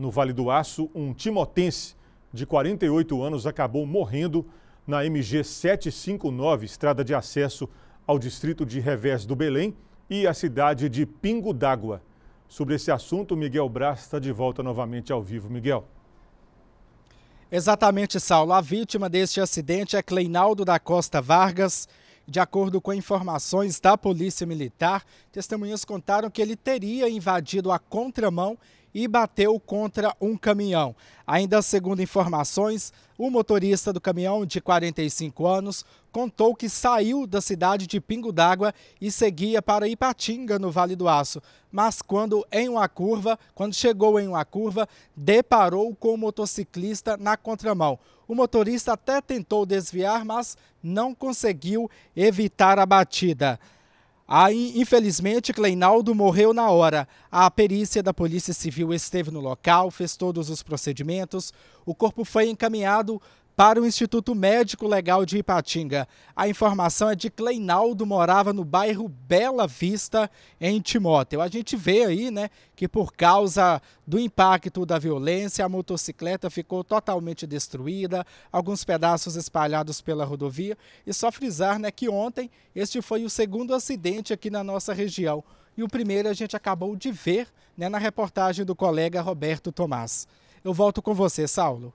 No Vale do Aço, um timotense de 48 anos acabou morrendo na MG 759, estrada de acesso ao distrito de Revés do Belém e à cidade de Pingo d'Água. Sobre esse assunto, Miguel Braz está de volta novamente ao vivo. Miguel. Exatamente, Saulo. A vítima deste acidente é Cleinaldo da Costa Vargas. De acordo com informações da Polícia Militar, testemunhas contaram que ele teria invadido a contramão e bateu contra um caminhão. Ainda segundo informações, o motorista do caminhão, de 45 anos, contou que saiu da cidade de Pingo d'Água e seguia para Ipatinga, no Vale do Aço. Mas quando em uma curva, quando chegou em uma curva, deparou com o motociclista na contramão. O motorista até tentou desviar, mas não conseguiu evitar a batida. Aí, infelizmente, Kleinaldo morreu na hora. A perícia da Polícia Civil esteve no local, fez todos os procedimentos. O corpo foi encaminhado para o Instituto Médico Legal de Ipatinga. A informação é de Cleinaldo morava no bairro Bela Vista, em Timóteo. A gente vê aí, né, que por causa do impacto da violência, a motocicleta ficou totalmente destruída, alguns pedaços espalhados pela rodovia. E só frisar, né, que ontem este foi o segundo acidente aqui na nossa região. E o primeiro a gente acabou de ver né, na reportagem do colega Roberto Tomás. Eu volto com você, Saulo.